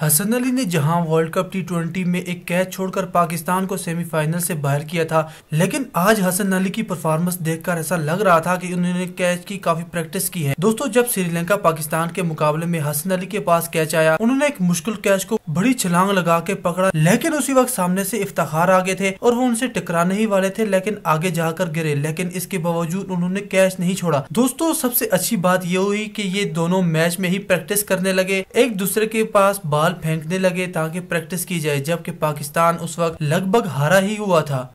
हसन अली ने जहां world cup T में एक कैच छोड़कर पाकिस्तान को सेमीफाइनल से बाहर किया था लेकिन आज हसन अली की परफॉर्मेंस देखकर ऐसा लग रहा था कि उन्होंने कैच की काफी प्रैक्टिस की है दोस्तों जब श्रीलंका पाकिस्तान के मुकाबले में हसन अली के पास कैच आया उन्होंने एक मुश्किल कैच को बड़ी छलांग लगा के पकड़ा लेकिन उसी वक्त सामने ऐसी इफ्तार आ गए थे और वो उनसे टकराने ही वाले थे लेकिन आगे जाकर गिरे लेकिन इसके बावजूद उन्होंने कैच नहीं छोड़ा दोस्तों सबसे अच्छी बात ये हुई की ये दोनों मैच में ही प्रैक्टिस करने लगे एक दूसरे के पास बॉल फेंकने लगे ताकि प्रैक्टिस की जाए जबकि पाकिस्तान उस वक्त लगभग हारा ही हुआ था